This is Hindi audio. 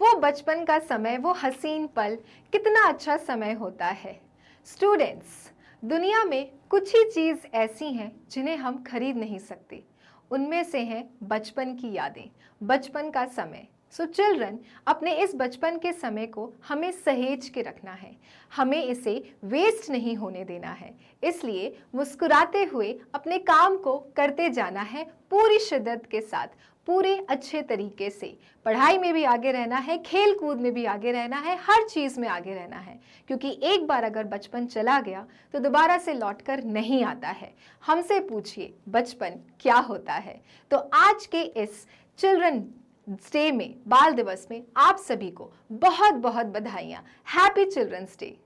वो बचपन का समय वो हसीन पल कितना अच्छा समय होता है स्टूडेंट्स दुनिया में कुछ ही चीज़ ऐसी हैं जिन्हें हम खरीद नहीं सकते उनमें से हैं बचपन की यादें बचपन का समय सो so चिल्ड्रन अपने इस बचपन के समय को हमें सहेज के रखना है हमें इसे वेस्ट नहीं होने देना है इसलिए मुस्कुराते हुए अपने काम को करते जाना है पूरी शिद्दत के साथ पूरे अच्छे तरीके से पढ़ाई में भी आगे रहना है खेल कूद में भी आगे रहना है हर चीज़ में आगे रहना है क्योंकि एक बार अगर बचपन चला गया तो दोबारा से लौट कर नहीं आता है हमसे पूछिए बचपन क्या होता है तो आज के इस चिल्ड्रन डे में बाल दिवस में आप सभी को बहुत बहुत बधाइयाँ हैप्पी चिल्ड्रंस डे